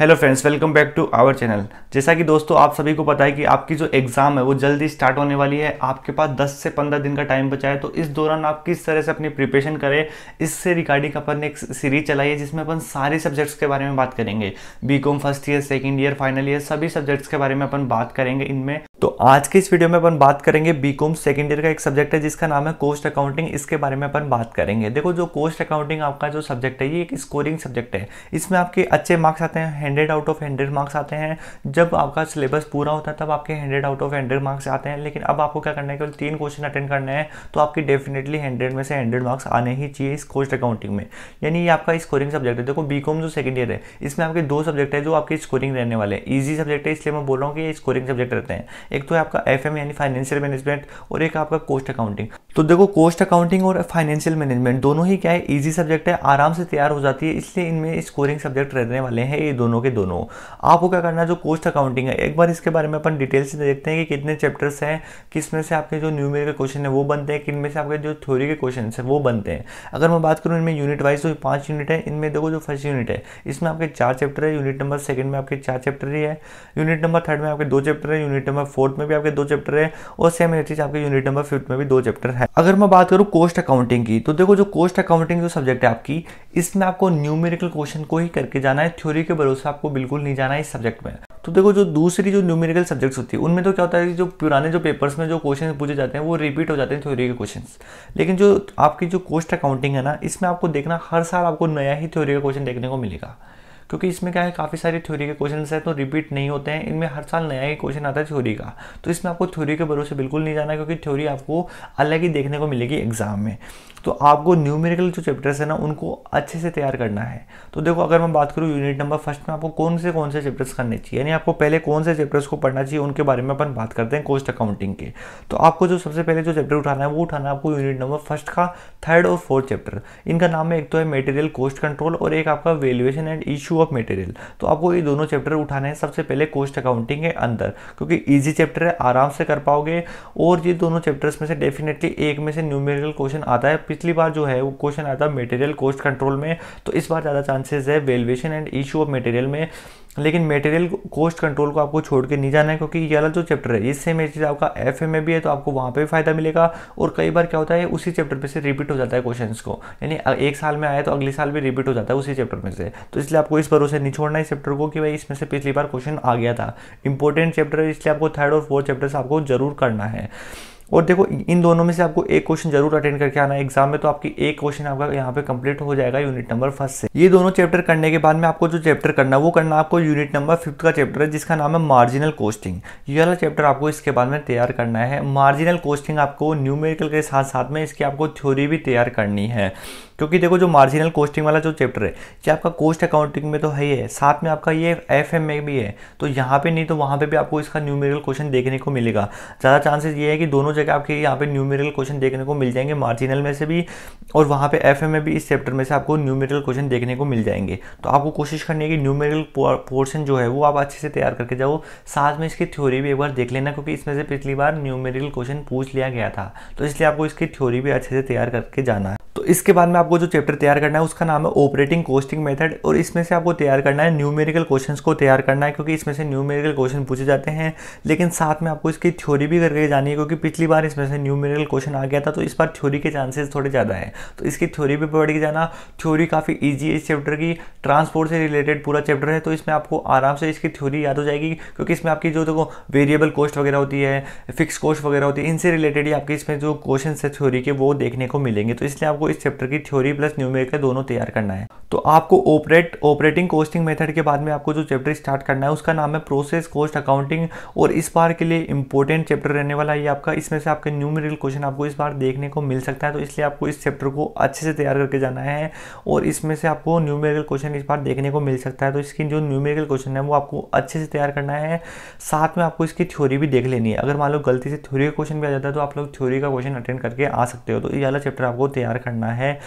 hello friends welcome back to our channel जैसा कि दोस्तों आप सभी को पता है कि आपकी जो एग्ज़ाम है वो जल्दी स्टार्ट होने वाली है आपके पास 10 से 15 दिन का टाइम बचा है तो इस दौरान आप किस तरह से अपनी प्रिपरेशन करें इससे रिगार्डिंग अपन ने एक सीरीज चलाई है जिसमें अपन सारे सब्जेक्ट्स के बारे में बात करेंगे B first year second year final year सभी सब्जेक्ट्स के बारे में अपन बात करेंगे इनमें तो आज के इस वीडियो में अपन बात करेंगे बी कॉम सेकेंड ईयर का एक सब्जेक्ट है जिसका नाम है कोस्ट अकाउंटिंग इसके बारे में अपन बात करेंगे देखो जो कोस्ट अकाउंटिंग आपका जो सब्जेक्ट है ये एक स्कोरिंग सब्जेक्ट है इसमें आपके अच्छे मार्क्स आते हैं hundred out of hundred marks आते हैं जब आपका सिलेबस पूरा होता है तब आपके hundred out of hundred marks आते हैं लेकिन अब आपको क्या करना है केवल तीन क्वेश्चन अटेंड करने हैं तो आपकी डेफिनेटली हंड्रेड में से हंड्रेड मार्क्स आने ही चाहिए इस कोस्ट अकाउंटिंग में यानी ये आपका स्कोरिंग सब्जेक्ट है देखो बी जो सेकेंड ईयर है इसमें आपके दो सब्जेक्ट है जो आपकी स्कोरिंग रहने वाले हैं ईजी सब्जेक्ट है इसलिए मैं बोल रहा हूँ कि ये स्कोरिंग सब्जेक्ट रहते हैं एक तो तो है आपका एफ यानी फाइनेंशियल मैनेजमेंट और एक आपका कोस्ट अकाउंटिंग तो देखो कोस्ट अकाउंटिंग और फाइनेंशियल मैनेजमेंट दोनों ही क्या है ईजी सब्जेक्ट है आराम से तैयार हो जाती है इसलिए इनमें स्कोरिंग सब्जेक्ट रहने वाले हैं ये दोनों के दोनों आपको क्या करना है जो कोस्ट अकाउंटिंग है एक बार इसके बारे में अपन डिटेल से देखते हैं कि कितने चैप्टर्स हैं किस में से आपके जो न्यूमेर के क्वेश्चन है वो बनते हैं किन में से आपके जो थ्योरी के क्वेश्चन है वो बनते हैं अगर मैं बात करूँ इनमें यूनिट वाइज तो पाँच यूनिट है इनमें देखो जो फर्स्ट यूनिट है इसमें आपके चार चैप्टर है यूनिट नंबर सेकंड में आपके चार चैप्टर ही है यूनिट नंबर थर्ड में आपके दो चैप्टर है यूनिट नंबर फोर्थ में भी आपके दो चैप्टर है और सेम ये चीज़ आपके यूनिट नंबर फिफ्थ में भी दो चैप्टर है अगर मैं बात करूँ कोस्ट अकाउंटिंग की तो देखो जो कोस्ट अकाउंटिंग जो सब्जेक्ट है आपकी इसमें आपको न्यूमेरिकल क्वेश्चन को ही करके जाना है थ्योरी के भरोसे आपको बिल्कुल नहीं जाना है इस सब्जेक्ट में तो देखो जो दूसरी जो न्यूमेरिकल सब्जेक्ट्स होती है उनमें तो क्या होता है कि जो पुराने जो पेपर्स में जो क्वेश्चन पूछे जाते हैं वो रिपीट हो जाते हैं थ्योरी के क्वेश्चन लेकिन जो आपकी जो कोस्ट अकाउंटिंग है ना इसमें आपको देखना हर साल आपको नया ही थ्योरी का क्वेश्चन देखने को मिलेगा क्योंकि इसमें क्या है काफ़ी सारे थ्योरी के क्वेश्चन हैं तो रिपीट नहीं होते हैं इनमें हर साल नया ही क्वेश्चन आता है थ्योरी का तो इसमें आपको थ्योरी के भरोसे बिल्कुल नहीं जाना क्योंकि थ्योरी आपको अलग ही देखने को मिलेगी एग्जाम में तो आपको न्यूमेरिकल जो चैप्टर्स है ना उनको अच्छे से तैयार करना है तो देखो अगर मैं बात करूँ यूनिट नंबर फर्स्ट में आपको कौन से कौन से चैप्टर्स करने चाहिए यानी आपको पहले कौन से चैप्टर्स को पढ़ना चाहिए उनके बारे में अपन बात करते हैं कोस्ट अकाउंटिंग के तो आपको जो सबसे पहले जो चैप्टर उठाना है वो उठाना है आपको यूनिट नंबर फर्स्ट का थर्ड और फोर्थ चैप्टर इनका नाम है एक तो है मेटेरियल कोस्ट कंट्रोल और एक आपका valuation and issue of material तो आपको ये दोनों चैप्टर उठाने हैं सबसे पहले कोस्ट अकाउंटिंग के अंदर क्योंकि ईजी चैप्टर है आराम से कर पाओगे और ये दोनों चैप्टर्स में से डेफिनेटली एक में से न्यूमेरिकल क्वेश्चन आता है पिछली बार जो है वो क्वेश्चन आया था मटेरियल कॉस्ट कंट्रोल में तो इस बार ज़्यादा चांसेस है valuation and issue of material में लेकिन मटेरियल कॉस्ट कंट्रोल को आपको छोड़ के नहीं जाना है क्योंकि ये वाला जो चैप्टर है इससे मेरे चीज़ आपका एफ में भी है तो आपको वहाँ पर भी फायदा मिलेगा और कई बार क्या होता है उसी चैप्टर में से रिपीट हो जाता है क्वेश्चन को यानी एक साल में आया तो अगले साल भी रिपीट हो जाता है उसी चैप्टर में से तो इसलिए आपको इस भरोसे नहीं छोड़ना है इस चैप्टर को कि भाई इसमें से पिछली बार क्वेश्चन आ गया था इंपॉर्टेंट चैप्टर है इसलिए आपको थर्ड और फोर्थ चैप्टर आपको जरूर करना है और देखो इन दोनों में से आपको एक क्वेश्चन जरूर अटेंड करके आना है एग्जाम में तो आपकी एक क्वेश्चन आपका यहाँ पे कंप्लीट हो जाएगा यूनिट नंबर फर्स्ट से ये दोनों चैप्टर करने के बाद में आपको जो चैप्टर करना है वो करना आपको यूनिट नंबर फिफ्थ का चैप्टर है जिसका नाम है मार्जिनल कोस्टिंग ये वाला चैप्टर आपको इसके बाद में तैयार करना है मार्जिनल कोस्टिंग आपको न्यूमेरिकल के साथ साथ में इसकी आपको थ्योरी भी तैयार करनी है क्योंकि देखो जो मार्जिनल कोस्टिंग वाला जो चैप्टर है ये आपका कोस्ट अकाउंटिंग में तो है ही है साथ में आपका ये एफ एम में भी है तो यहाँ पे नहीं तो वहाँ पे भी आपको इसका न्यूमेरिकल क्वेश्चन देखने को मिलेगा ज़्यादा चांसेस ये है कि दोनों जगह आपके यहाँ पे न्यूमेरिकल क्वेश्चन देखने को मिल जाएंगे मार्जिनल में से भी और वहाँ पर एफ में भी इस चैप्टर में से आपको न्यूमेरिकल क्वेश्चन देखने को मिल जाएंगे तो आपको कोशिश करनी है कि न्यूमेरिकल पोर्शन जो है वो आप अच्छे से तैयार करके जाओ साथ में इसकी थ्योरी भी एक बार देख लेना क्योंकि इसमें से पिछली बार न्यूमेरिकल क्वेश्चन पूछ लिया गया था तो इसलिए आपको इसकी थ्योरी भी अच्छे से तैयार करके जाना है तो इसके बाद में आपको जो चैप्टर तैयार करना है उसका नाम है ऑपरेटिंग कोस्टिंग मेथड और इसमें से आपको तैयार करना है न्यूमेरिकल क्वेश्चंस को तैयार करना है क्योंकि इसमें से न्यूमेरिकल क्वेश्चन पूछे जाते हैं लेकिन साथ में आपको इसकी थ्योरी भी करके जानी है क्योंकि पिछली बार इसमें से न्यूमेरिकल क्वेश्चन आ गया था तो इस बार थ्योरी के चांसेस थोड़े ज़्यादा हैं तो इसकी थ्योरी भी पढ़ के जाना थ्योरी काफ़ी ईजी है इस चैप्टर की ट्रांसपोर्ट से रिलेटेड पूरा चैप्टर है तो इसमें आपको आराम से इसकी थ्योरी याद हो जाएगी क्योंकि इसमें आपकी जो देखो वेरिएबल कॉस्ट वगैरह होती है फिक्स कॉस्ट वगैरह होती है इनसे रिलेटेड ही आपके इसमें जो क्वेश्चन है थ्योरी के वो देखने को मिलेंगे तो इसलिए आपको आपको इस चैप्टर की थ्योरी प्लस न्यूमेरिकल दोनों तैयार करना है तो आपको ऑपरेट ऑपरेटिंग कॉस्टिंग मेथड के बाद में आपको जो चैप्टर स्टार्ट करना है उसका नाम है प्रोसेस कॉस्ट अकाउंटिंग और इस बार के लिए इंपॉर्टेंट चैप्टर रहने वाला है आपका इसमें से आपके न्यूमेरिकल क्वेश्चन आपको इस बार देखने को मिल सकता है तो इसलिए आपको इस चैप्टर को अच्छे से तैयार करके जाना है और इसमें से आपको न्यूमेरिकल क्वेश्चन इस बार देखने को मिल सकता है तो इसकी जो न्यूमेरिकल क्वेश्चन है वो आपको अच्छे से तैयार करना है साथ में आपको इसकी थ्योरी भी देख लेनी है अगर मान लो गलती से थ्योरी का क्वेश्चन भी आ जाता है तो आप लोग थ्योरी का क्वेश्चन अटेंड करके आ सकते हो तो ये वाला चैप्टर आपको तैयार करना करना है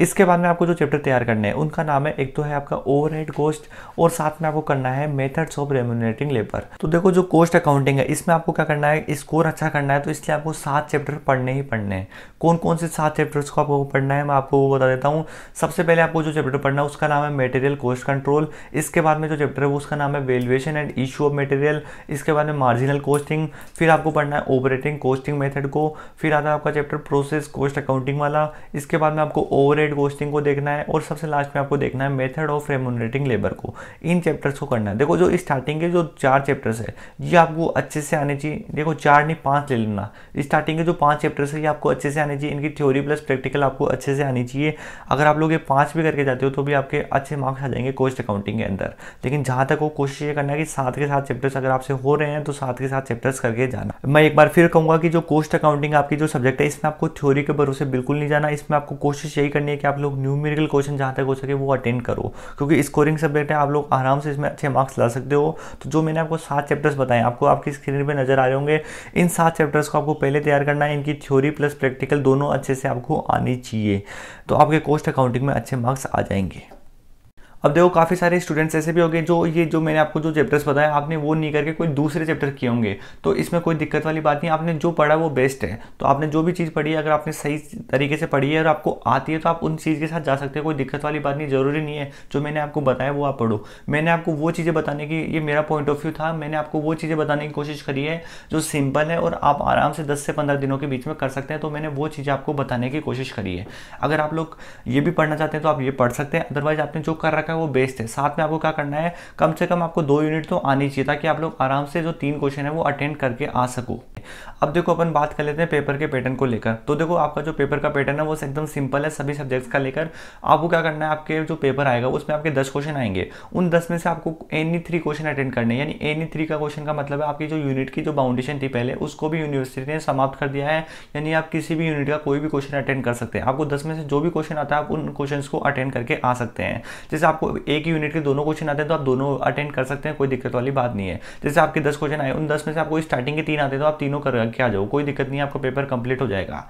इसके बाद में आपको जो चैप्टर तैयार करने हैं उनका नाम है एक तो है आपका ओवरहेड कॉस्ट और साथ में आपको करना है मेथड्स ऑफ रेमुनेटिंग लेबर तो देखो जो कॉस्ट अकाउंटिंग है इसमें आपको क्या करना है स्कोर अच्छा करना है तो इसलिए आपको सात चैप्टर पढ़ने ही पढ़ने हैं कौन कौन से सात चैप्टर्स को आपको पढ़ना है मैं आपको वो बता देता हूँ सबसे पहले आपको जो चैप्टर पढ़ना है उसका नाम है मेटेरियल कॉस्ट कंट्रोल इसके बाद में जो चैप्टर है उसका नाम है valuation and issue of material इसके बाद में मार्जिनल कॉस्टिंग फिर आपको पढ़ना है ऑपरेटिंग कॉस्टिंग मेथड को फिर आता है आपका चैप्टर प्रोसेस कॉस्ट अकाउंटिंग वाला इसके बाद में आपको ओवर रेट कोस्टिंग को देखना है और सबसे लास्ट में आपको देखना है मेथड ऑफ रेमोनेटिंग लेबर को इन चैप्टर्स को करना है देखो जो स्टार्टिंग के जो चार चैप्टर्स है ये आपको अच्छे से आने चाहिए देखो चार नहीं पाँच ले लेना स्टार्टिंग के जो पाँच चैप्टर्स है ये आपको अच्छे से आने चाहिए इनकी थ्योरी प्लस प्रैक्टिकल आपको अच्छे से आनी चाहिए अगर आप लोग ये पाँच भी करके जाते हो तो भी आपके अच्छे मार्क्स आ जाएंगे कोस्ट अकाउंटिंग के अंदर लेकिन जहाँ तक वो कोशिश ये करना है कि साथ के साथ चैप्टर्स अगर आपसे हो रहे हैं तो साथ के साथ चैप्टर्स करके जाना मैं एक बार फिर कहूँगा कि जो कोस्ट अकाउंटिंग आपकी जो सब्जेक्ट है इसमें आपको थ्योरी के भरोसे बिल्कुल नहीं जाना इसमें आपको कोशिश यही करनी है है कि आप लोग न्यूमेरिकल क्वेश्चन जहाँ तक हो सके वो अटेंड करो क्योंकि स्कोरिंग सब्जेक्ट है आप लोग आराम से इसमें अच्छे मार्क्स ला सकते हो तो जो मैंने आपको सात चैप्टर्स बताए आपको आपकी स्क्रीन पर नजर आ रहे होंगे इन सात चैप्टर्स को आपको पहले तैयार करना है इनकी थ्योरी प्लस प्रैक्टिकल दोनों अच्छे से आपको आनी चाहिए तो आपके कोस्ट अकाउंटिंग में अच्छे मार्क्स आ जाएंगे अब देखो काफ़ी सारे स्टूडेंट्स ऐसे भी होंगे जो ये जो मैंने आपको जो चैप्टर्स बताया आपने वो नहीं करके कोई दूसरे चैप्टर किए होंगे तो इसमें कोई दिक्कत वाली बात नहीं आपने जो पढ़ा वो बेस्ट है तो आपने जो भी चीज़ पढ़ी है अगर आपने सही तरीके से पढ़ी है और आपको आती है तो आप उन चीज़ के साथ जा सकते हैं कोई दिक्कत वाली बात नहीं ज़रूरी नहीं है जो मैंने आपको बताया वो आप पढ़ो मैंने आपको वो चीज़ें बताने की ये मेरा पॉइंट ऑफ व्यू था मैंने आपको वो चीज़ें बताने की कोशिश करी है जो सिंपल है और आप आराम से दस से पंद्रह दिनों के बीच में कर सकते हैं तो मैंने वो चीज़ें आपको बताने की कोशिश करी है अगर आप लोग ये भी पढ़ना चाहते हैं तो आप ये पढ़ सकते हैं अदरवाइज आपने जो कर रखा है वो बेस्ट है साथ में आपको क्या करना है कम से कम आपको दो यूनिट तो आनी चाहिए ताकि आप लोग आराम से जो तीन क्वेश्चन है वो अटेंड करके आ सको अब देखो अपन बात कर लेते हैं पेपर के पैटर्न को लेकर तो देखो आपका जो पेपर का पैटर्न है वो एकदम सिंपल है सभी सब्जेक्ट्स का लेकर आपको क्या करना है आपके जो पेपर आएगा उसमें आपके दस क्वेश्चन आएंगे उन दस में से आपको एनी थ्री क्वेश्चन अटेंड करने हैं यानी एनी थ्री का क्वेश्चन का मतलब है आपकी जो यूनिट की जो बाउंडेशन थी पहले उसको भी यूनिवर्सिटी ने समाप्त कर दिया है यानी आप किसी भी यूनिट का कोई भी क्वेश्चन अटेंड कर सकते हैं आपको दस में से जो भी क्वेश्चन आता है आप उन क्वेश्चन को अटेंड करके आ सकते हैं जैसे आपको एक ही यूनिट के दोनों क्वेश्चन आते हैं तो आप दोनों अटेंड कर सकते हैं कोई दिक्कत वाली बात नहीं है जैसे आपके दस क्वेश्चन आए उन दस में से आपको स्टार्टिंग के तीन आते हैं तो आप तीनों तीनों के आ जाओ कोई दिक्कत नहीं आपका पेपर कंप्लीट हो जाएगा